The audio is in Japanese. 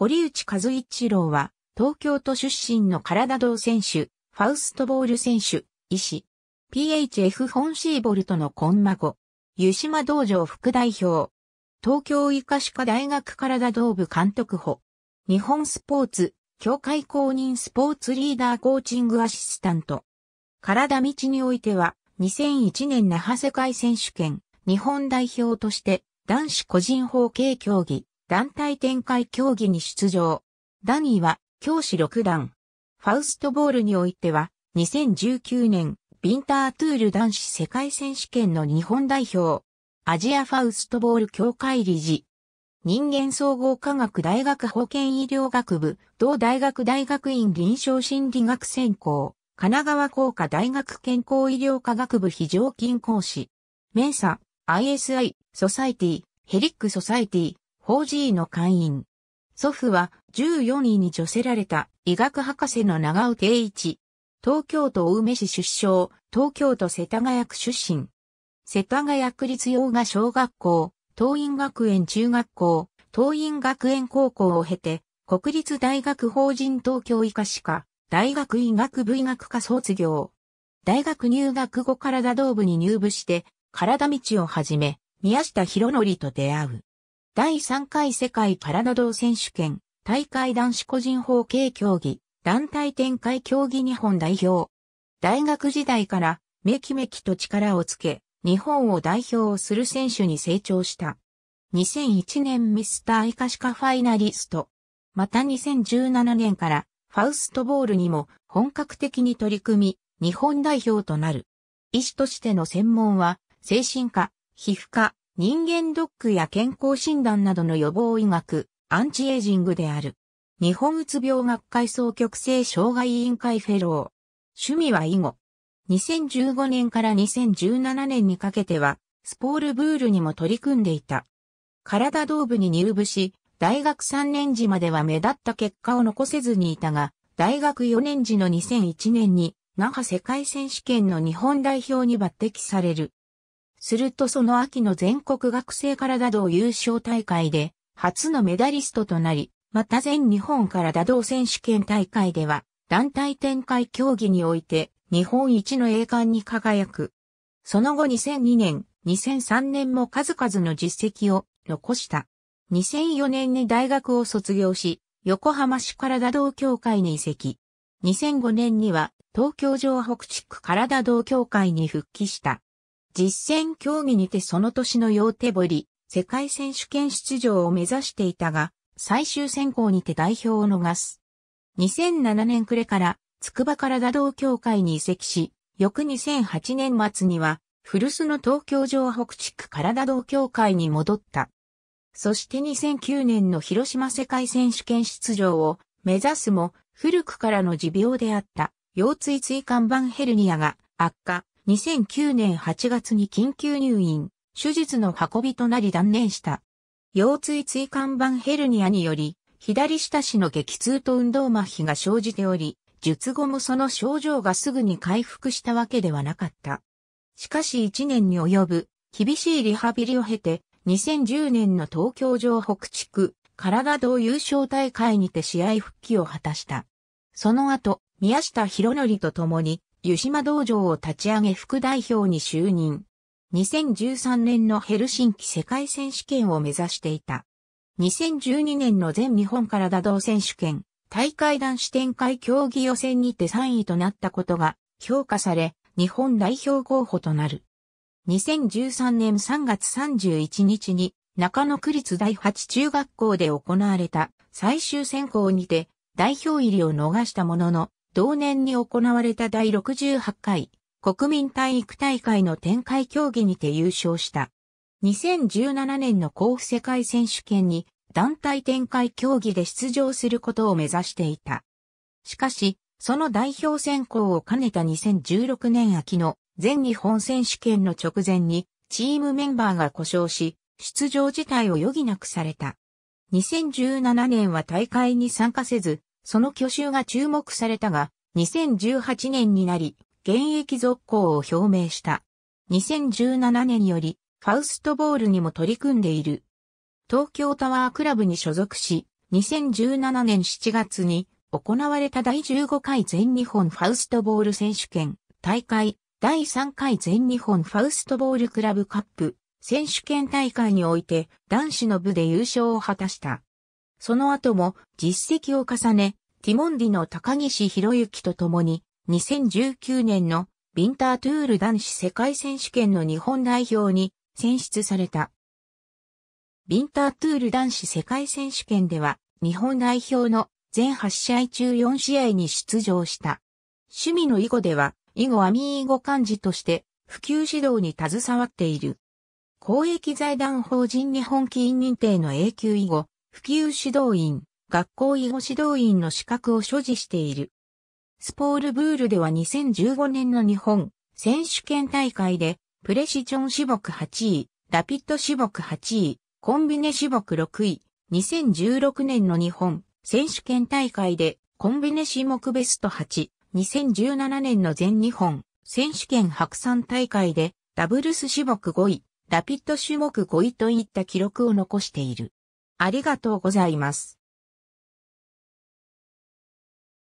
堀内和一郎は、東京都出身の体道選手、ファウストボール選手、医師、PHF ンシーボルトのコンマ5、湯島道場副代表、東京医科歯科大学体道部監督補、日本スポーツ、協会公認スポーツリーダーコーチングアシスタント。体道においては、2001年那覇世界選手権、日本代表として、男子個人法系競技、団体展開競技に出場。ダニーは、教師6段。ファウストボールにおいては、2019年、ビンタートゥール男子世界選手権の日本代表、アジアファウストボール協会理事、人間総合科学大学保健医療学部、同大学大学院臨床心理学専攻、神奈川工科大学健康医療科学部非常勤講師、メンサ、ISI、ソサイティ、ヘリックソサイティ、4g の会員。祖父は14位に除せられた医学博士の長尾定一。東京都青梅市出生、東京都世田谷区出身。世田谷区立洋画小学校、東院学園中学校、東院学園高校を経て、国立大学法人東京医科歯科、大学医学部医学科卒業。大学入学後体道部に入部して、体道をはじめ、宮下博則と出会う。第3回世界パラの道選手権、大会男子個人法系競技、団体展開競技日本代表。大学時代からめきめきと力をつけ、日本を代表する選手に成長した。2001年ミスターイカシカファイナリスト。また2017年からファウストボールにも本格的に取り組み、日本代表となる。医師としての専門は、精神科、皮膚科、人間ドックや健康診断などの予防医学、アンチエイジングである。日本うつ病学会総局性障害委員会フェロー。趣味は囲碁。2015年から2017年にかけては、スポールブールにも取り組んでいた。体道部に入部し、大学3年時までは目立った結果を残せずにいたが、大学4年時の2001年に、那覇世界選手権の日本代表に抜擢される。するとその秋の全国学生から打道優勝大会で初のメダリストとなり、また全日本から打道選手権大会では団体展開競技において日本一の栄冠に輝く。その後2002年、2003年も数々の実績を残した。2004年に大学を卒業し、横浜市から打道協会に移籍。2005年には東京城北地区から打道協会に復帰した。実践競技にてその年のよう手ボり。世界選手権出場を目指していたが、最終選考にて代表を逃す。2007年暮れから、筑波から打道協会に移籍し、翌2008年末には、古巣の東京城北地区から打道協会に戻った。そして2009年の広島世界選手権出場を目指すも、古くからの持病であった腰椎椎間板ヘルニアが悪化、2009年8月に緊急入院、手術の運びとなり断念した。腰椎椎間板ヘルニアにより、左下肢の激痛と運動麻痺が生じており、術後もその症状がすぐに回復したわけではなかった。しかし1年に及ぶ厳しいリハビリを経て、2010年の東京城北地区、体同優勝大会にて試合復帰を果たした。その後、宮下博則と共に湯島道場を立ち上げ副代表に就任。2013年のヘルシンキ世界選手権を目指していた。2012年の全日本打道選手権、大会男子展開競技予選にて3位となったことが評価され、日本代表候補となる。2013年3月31日に中野区立第8中学校で行われた最終選考にて代表入りを逃したものの同年に行われた第68回国民体育大会の展開競技にて優勝した。2017年の甲府世界選手権に団体展開競技で出場することを目指していた。しかし、その代表選考を兼ねた2016年秋の全日本選手権の直前にチームメンバーが故障し、出場自体を余儀なくされた。2017年は大会に参加せず、その去就が注目されたが、2018年になり、現役続行を表明した。2017年より、ファウストボールにも取り組んでいる。東京タワークラブに所属し、2017年7月に行われた第15回全日本ファウストボール選手権大会第3回全日本ファウストボールクラブカップ選手権大会において男子の部で優勝を果たした。その後も実績を重ね、ティモンディの高岸博之と共に、2019年のウィンタートゥール男子世界選手権の日本代表に選出された。ウィンタートゥール男子世界選手権では、日本代表の全8試合中4試合に出場した。趣味の囲碁では、囲碁アミー囲碁漢字として普及指導に携わっている。公益財団法人日本基因認定の永久囲碁普及指導員。学校囲碁指導員の資格を所持している。スポールブールでは2015年の日本選手権大会でプレシジョン種目8位、ラピッド種目8位、コンビネ種目6位、2016年の日本選手権大会でコンビネ種目ベスト8、2017年の全日本選手権白山大会でダブルス種目5位、ラピッド種目5位といった記録を残している。ありがとうございます。